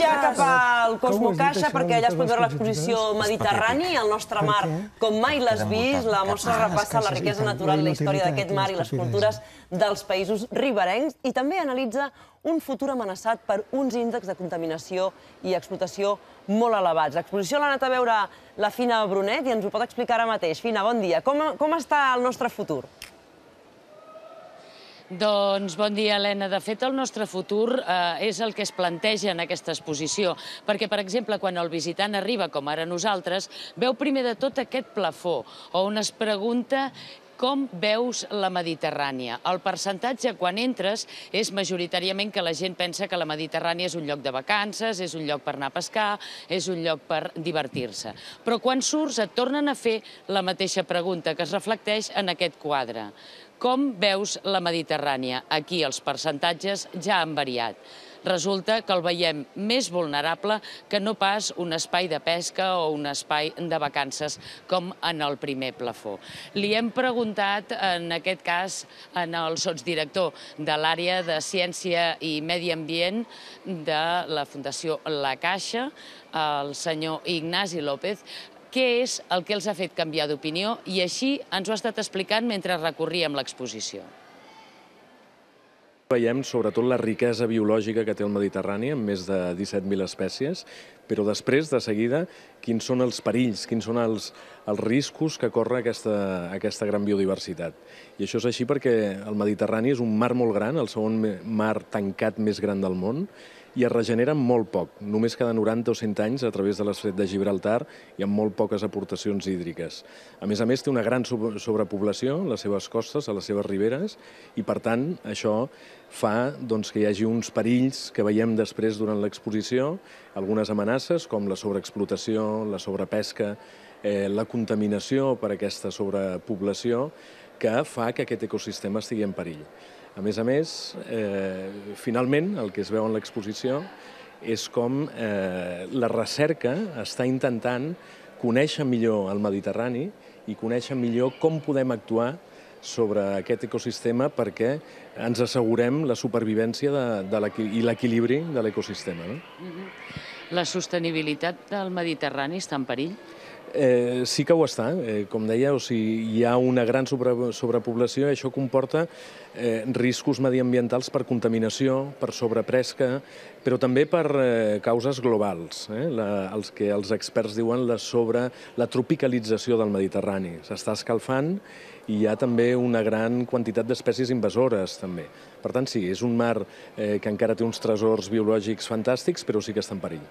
ja cap al Cosmo Caixa, perquè allà es pot veure l'exposició Mediterrani, el nostre mar com mai l'has vist. La mostra repassa la riquesa natural i la història d'aquest mar i les cultures dels països riberencs i també analitza un futur amenaçat per uns índexs de contaminació i explotació molt elevats. L'exposició l'ha anat a veure la Fina Brunet i ens ho pot explicar ara mateix. Fina, bon dia. Com, com està el nostre futur? Doncs bon dia, Helena. De fet, el nostre futur eh, és el que es planteja en aquesta exposició, perquè, per exemple, quan el visitant arriba, com ara nosaltres, veu primer de tot aquest plafó, on es pregunta com veus la Mediterrània? El percentatge quan entres és majoritàriament que la gent pensa que la Mediterrània és un lloc de vacances, és un lloc per anar a pescar, és un lloc per divertir-se. Però quan surts et tornen a fer la mateixa pregunta que es reflecteix en aquest quadre. Com veus la Mediterrània? Aquí els percentatges ja han variat. Resulta que el veiem més vulnerable que no pas un espai de pesca o un espai de vacances com en el primer plafó. Li hem preguntat, en aquest cas, en el sotsdirector de l'àrea de Ciència i Medi Ambient de la Fundació La Caixa, el senyor Ignasi López, què és el que els ha fet canviar d'opinió i així ens ho ha estat explicant mentre recorríem l'exposició. Veiem sobretot la riquesa biològica que té el Mediterrani, amb més de 17.000 espècies, però després, de seguida, quins són els perills, quins són els, els riscos que corre aquesta, aquesta gran biodiversitat. I això és així perquè el Mediterrani és un mar molt gran, el segon mar tancat més gran del món, i es regeneren molt poc, només cada 90 o 100 anys a través de l'esfret de Gibraltar i amb molt poques aportacions hídriques. A més a més, té una gran sobrepoblació a les seves costes, a les seves riberes, i per tant això fa doncs, que hi hagi uns perills que veiem després durant l'exposició, algunes amenaces com la sobreexplotació, la sobrepesca, eh, la contaminació per aquesta sobrepoblació, que fa que aquest ecosistema estigui en perill. A més a més, eh, finalment, el que es veu en l'exposició és com eh, la recerca està intentant conèixer millor el Mediterrani i conèixer millor com podem actuar sobre aquest ecosistema perquè ens assegurem la supervivència de, de i l'equilibri de l'ecosistema. No? Mm-hmm. La sostenibilitat del Mediterrani està en perill? Eh, sí que ho està, eh, com deia, o sigui, hi ha una gran sobre, sobrepoblació i això comporta eh, riscos mediambientals per contaminació, per sobrepresca, però també per eh, causes globals, eh, la, els que els experts diuen la sobre la tropicalització del Mediterrani. S'està escalfant i hi ha també una gran quantitat d'espècies invasores, també. Per tant, sí, és un mar eh, que encara té uns tresors biològics fantàstics, però sí que està en perill.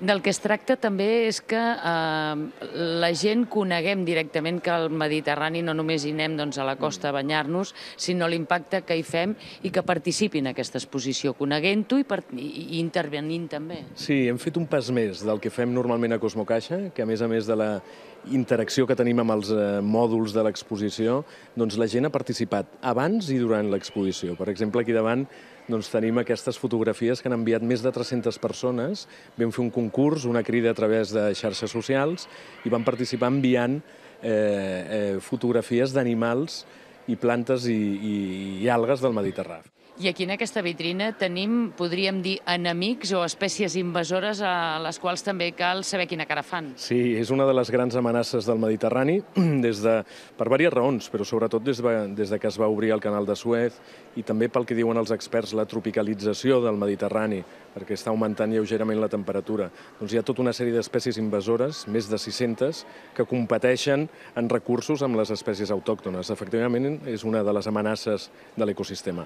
Del que es tracta també és que eh, la gent coneguem directament que al Mediterrani no només hi anem doncs, a la costa a banyar-nos, sinó l'impacte que hi fem i que participi en aquesta exposició, coneguent-ho i, i intervenint també. Sí, hem fet un pas més del que fem normalment a Cosmocaixa, que a més a més de la interacció que tenim amb els eh, mòduls de l'exposició, doncs la gent ha participat abans i durant l'exposició. Per exemple, aquí davant doncs, tenim aquestes fotografies que han enviat més de 300 persones. Vam fer un concurs, una crida a través de xarxes socials, i van participar enviant eh, eh, fotografies d'animals i plantes i, i, i algues del Mediterrani. I aquí en aquesta vitrina tenim, podríem dir, enemics o espècies invasores a les quals també cal saber quina cara fan. Sí, és una de les grans amenaces del Mediterrani des de, per diverses raons, però sobretot des de, des de que es va obrir el canal de Suez i també pel que diuen els experts, la tropicalització del Mediterrani, perquè està augmentant lleugerament la temperatura. Doncs hi ha tota una sèrie d'espècies invasores, més de 600, que competeixen en recursos amb les espècies autòctones. Efectivament, és una de les amenaces de l'ecosistema.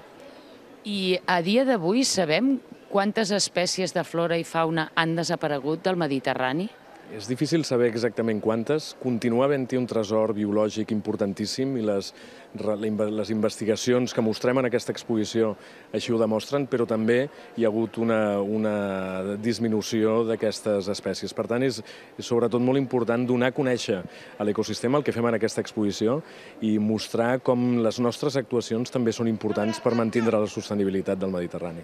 I a dia d'avui sabem quantes espècies de flora i fauna han desaparegut del Mediterrani? És difícil saber exactament quantes. Continua havent-hi un tresor biològic importantíssim i les, les investigacions que mostrem en aquesta exposició així ho demostren, però també hi ha hagut una, una disminució d'aquestes espècies. Per tant, és, és sobretot molt important donar a conèixer a l'ecosistema el que fem en aquesta exposició i mostrar com les nostres actuacions també són importants per mantindre la sostenibilitat del Mediterrani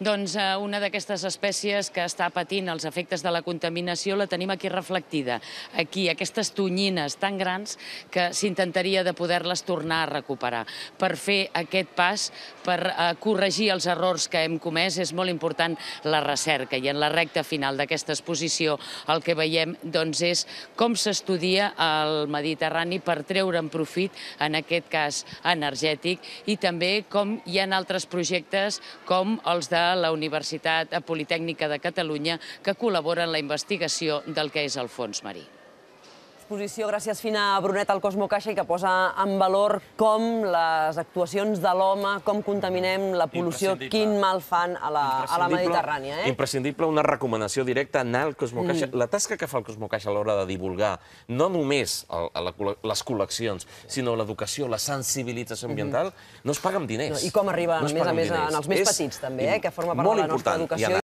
doncs, eh, una d'aquestes espècies que està patint els efectes de la contaminació la tenim aquí reflectida. Aquí, aquestes tonyines tan grans que s'intentaria de poder-les tornar a recuperar. Per fer aquest pas, per eh, corregir els errors que hem comès, és molt important la recerca. I en la recta final d'aquesta exposició el que veiem doncs, és com s'estudia el Mediterrani per treure en profit, en aquest cas energètic, i també com hi ha altres projectes com els de la Universitat Politècnica de Catalunya que col·labora en la investigació del que és el fons marí exposició, gràcies Fina Brunet al Cosmo Caixa, i que posa en valor com les actuacions de l'home, com contaminem la pol·lució, quin mal fan a la, a la Mediterrània. Eh? Imprescindible una recomanació directa, anar al Cosmo mm. Caixa. Mm. La tasca que fa el Cosmo Caixa a l'hora de divulgar, no només el, la, les col·leccions, sinó l'educació, la sensibilització mm-hmm. ambiental, mm -hmm. no es paga amb diners. No, I com arriba, no a més a més, en els més petits, també, eh, que forma part de la nostra educació.